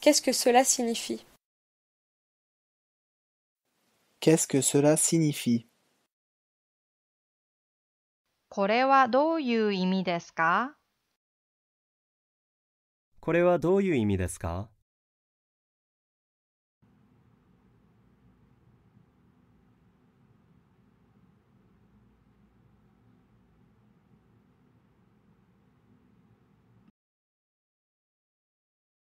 Qu'est-ce que cela signifie Qu'est-ce que cela signifie これはどういう意味ですかこれはどういう意味ですか